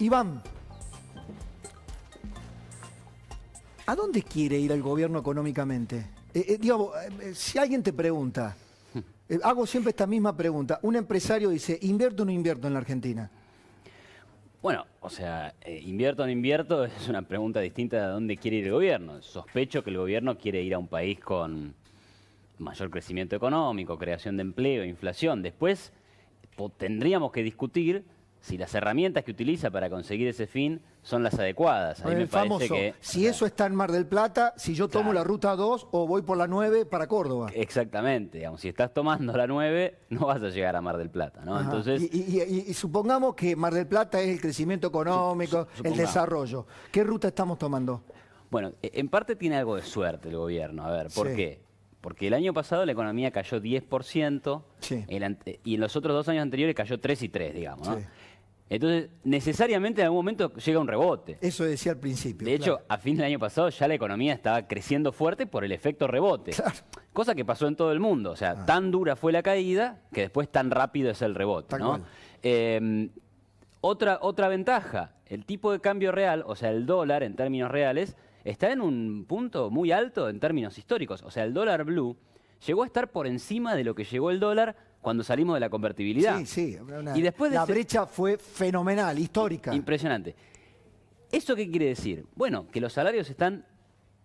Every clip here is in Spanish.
Iván, ¿a dónde quiere ir el gobierno económicamente? Eh, eh, eh, eh si alguien te pregunta, hago siempre esta misma pregunta, un empresario dice, ¿invierto o no invierto en la Argentina? Bueno, o sea, invierto o no invierto es una pregunta distinta de a dónde quiere ir el gobierno. Sospecho que el gobierno quiere ir a un país con mayor crecimiento económico, creación de empleo, inflación. Después tendríamos que discutir si las herramientas que utiliza para conseguir ese fin son las adecuadas. si eso está en Mar del Plata, si yo tomo la ruta 2 o voy por la 9 para Córdoba. Exactamente, si estás tomando la 9 no vas a llegar a Mar del Plata. Entonces, y, supongamos que Mar del Plata es el crecimiento económico, el desarrollo. ¿Qué ruta estamos tomando? Bueno, e, en parte tiene algo de suerte el gobierno, a ver, ¿por qué? Porque el año pasado la economía cayó 10%, y en los otros dos años anteriores cayó 3 y 3, digamos. ¿no? Entonces, necesariamente en algún momento llega un rebote. Eso decía al principio. De hecho, a fin del año pasado ya la economía estaba creciendo fuerte por el efecto rebote. Cosa que pasó en todo el mundo. O sea, ah. tan dura fue la caída que después tan rápido es el rebote. Em, otra, otra ventaja, el tipo de cambio real, o sea, el dólar en términos reales, está en un punto muy alto en términos históricos. O sea, el dólar blue llegó a estar por encima de lo que llegó el dólar cuando salimos de la convertibilidad. Sí, sí. y después la brecha fue fenomenal, histórica. Impresionante. ¿Eso qué quiere decir? Bueno, que los salarios están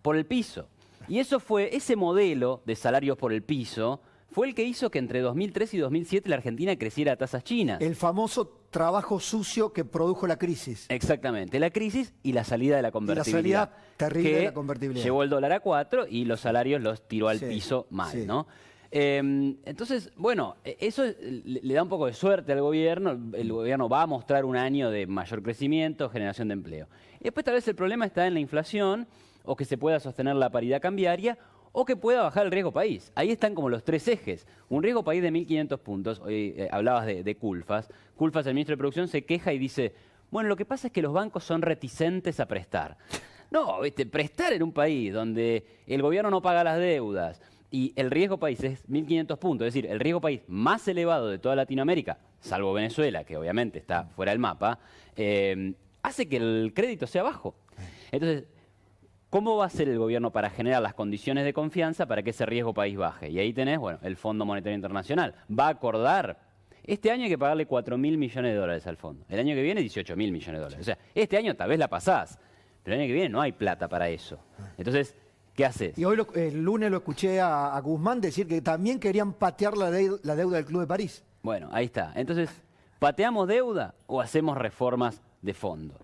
por el piso. Y eso fue ese modelo de salarios por el piso fue el que hizo que entre 2003 y 2007 la Argentina creciera a tasas chinas. El famoso trabajo sucio que produjo la crisis. Exactamente, la crisis y la salida de la convertibilidad. la salida terrible de la convertibilidad. Llevó el dólar a 4 y los salarios los tiró al piso mal, ¿no? Em, entonces, bueno, e-, eso le da un poco de suerte al gobierno. El gobierno va a mostrar un año de mayor crecimiento, generación de empleo. Y después tal vez el problema está en la inflación o que se pueda sostener la paridad cambiaria o que pueda bajar el riesgo país. Ahí están como los tres ejes. Un riesgo país de 1.500 puntos, hoy eh, hablabas de, Culfas. Culfas, el ministro de Producción, se queja y dice, bueno, lo que pasa es que los bancos son reticentes a prestar. No, ¿viste? prestar en un país donde el gobierno no paga las deudas y el riesgo país es 1.500 puntos, es decir, el riesgo país más elevado de toda Latinoamérica, salvo Venezuela, que obviamente está fuera del mapa, eh, hace que el crédito sea bajo. Entonces, ¿Cómo va a ser el gobierno para generar las condiciones de confianza para que ese riesgo país baje? Y ahí tenés, bueno, el Fondo Monetario Internacional. Va a acordar. Este año hay que pagarle 4 mil millones de dólares al fondo. El año que viene 18 mil millones de dólares. O sea, este año tal vez la pasás, pero el año que viene no hay plata para eso. Entonces, ¿Qué haces? Y hoy el lunes lo escuché a, Guzmán decir que también querían patear la, deuda del Club de París. Bueno, ahí está. Entonces, ¿pateamos deuda o hacemos reformas de fondo?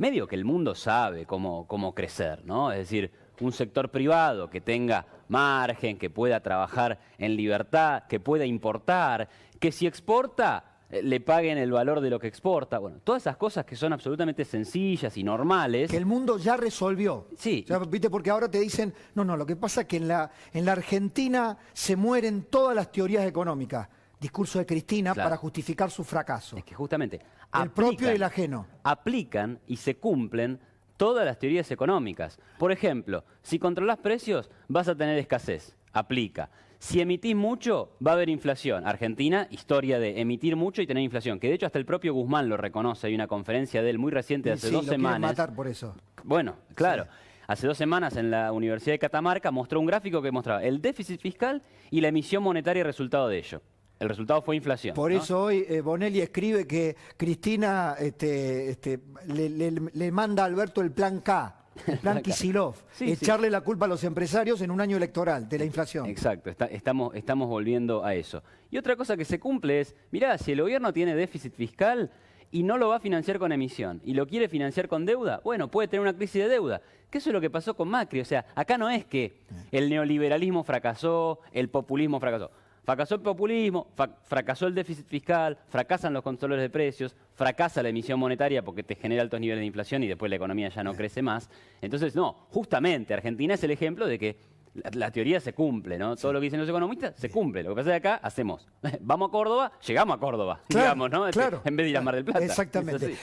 medio que el mundo sabe cómo, crecer, ¿no? Es decir, un sector privado que tenga margen, que pueda trabajar en libertad, que pueda importar, que si exporta eh, le paguen el valor de lo que exporta. Bueno, todas esas cosas que son absolutamente sencillas y normales. Que el mundo ya resolvió. Sí. Viste, porque ahora te dicen, no, no, lo que pasa es que la, en la Argentina se mueren todas las teorías económicas discurso de Cristina para justificar su fracaso. Es que justamente... El propio y el ajeno. Aplican y se cumplen todas las teorías económicas. Por ejemplo, si controlas precios, vas a tener escasez. Aplica. Si emitís mucho, va a haber inflación. Argentina, historia de emitir mucho y tener inflación. Que de hecho hasta el propio Guzmán lo reconoce. Hay una conferencia de él muy reciente hace sí, dos lo semanas. matar por eso. Bueno, claro. Hace dos semanas en la Universidad de Catamarca mostró un gráfico que mostraba el déficit fiscal y la emisión monetaria y resultado de ello. El resultado fue inflación. Por eso hoy eh, Bonelli escribe que Cristina este, este, le, manda a Alberto el plan K. Plan Kisilov, echarle la culpa a los empresarios en un año electoral de la inflación. Exacto, estamos, estamos volviendo a eso. Y otra cosa que se cumple es, mirá, si el gobierno tiene déficit fiscal y no lo va a financiar con emisión y lo quiere financiar con deuda, bueno, puede tener una crisis de deuda. Que eso es lo que pasó con Macri. O sea, acá no es que el neoliberalismo fracasó, el populismo fracasó. Fracasó el populismo, fracasó el déficit fiscal, fracasan los controles de precios, fracasa la emisión monetaria porque te genera altos niveles de inflación y después la economía ya no crece más. Entonces, no, justamente Argentina es el ejemplo de que la, teoría se cumple, ¿no? Todo lo que dicen los economistas se cumple. Lo que pasa es acá hacemos, vamos a Córdoba, llegamos a Córdoba, digamos, ¿no? en vez de ir a Mar del Plata. Exactamente.